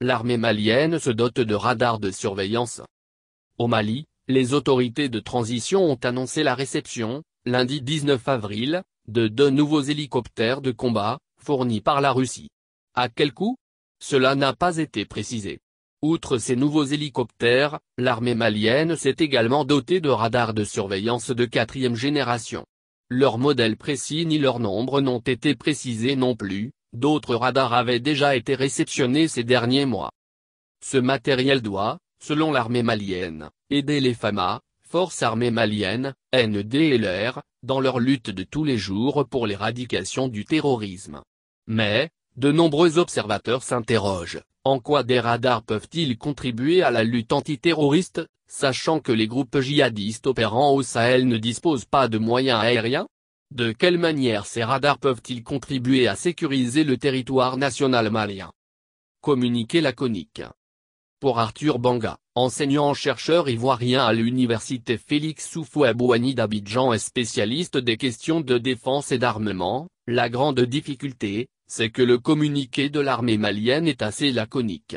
l'armée malienne se dote de radars de surveillance. Au Mali, les autorités de transition ont annoncé la réception, lundi 19 avril, de deux nouveaux hélicoptères de combat, fournis par la Russie. À quel coût Cela n'a pas été précisé. Outre ces nouveaux hélicoptères, l'armée malienne s'est également dotée de radars de surveillance de quatrième génération. Leur modèle précis ni leur nombre n'ont été précisés non plus, D'autres radars avaient déjà été réceptionnés ces derniers mois. Ce matériel doit, selon l'armée malienne, aider les FAMA, Forces armées maliennes, NDLR, dans leur lutte de tous les jours pour l'éradication du terrorisme. Mais, de nombreux observateurs s'interrogent, en quoi des radars peuvent-ils contribuer à la lutte antiterroriste, sachant que les groupes djihadistes opérant au Sahel ne disposent pas de moyens aériens de quelle manière ces radars peuvent-ils contribuer à sécuriser le territoire national malien Communiqué laconique. Pour Arthur Banga, enseignant-chercheur ivoirien à l'université Félix Abouani d'Abidjan et spécialiste des questions de défense et d'armement, la grande difficulté, c'est que le communiqué de l'armée malienne est assez laconique.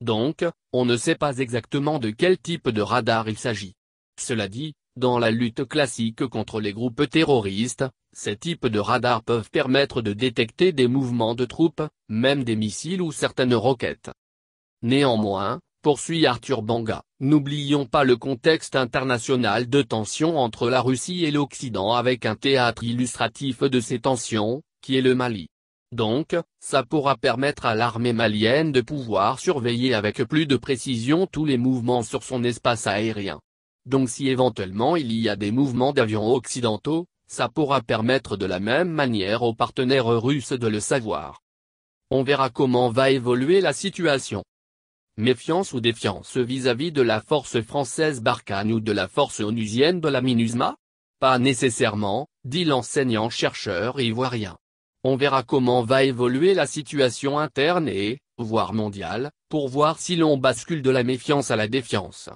Donc, on ne sait pas exactement de quel type de radar il s'agit. Cela dit, dans la lutte classique contre les groupes terroristes, ces types de radars peuvent permettre de détecter des mouvements de troupes, même des missiles ou certaines roquettes. Néanmoins, poursuit Arthur Banga, n'oublions pas le contexte international de tensions entre la Russie et l'Occident avec un théâtre illustratif de ces tensions, qui est le Mali. Donc, ça pourra permettre à l'armée malienne de pouvoir surveiller avec plus de précision tous les mouvements sur son espace aérien. Donc si éventuellement il y a des mouvements d'avions occidentaux, ça pourra permettre de la même manière aux partenaires russes de le savoir. On verra comment va évoluer la situation. Méfiance ou défiance vis-à-vis de la force française Barkhane ou de la force onusienne de la MINUSMA Pas nécessairement, dit l'enseignant-chercheur ivoirien. On verra comment va évoluer la situation interne et, voire mondiale, pour voir si l'on bascule de la méfiance à la défiance.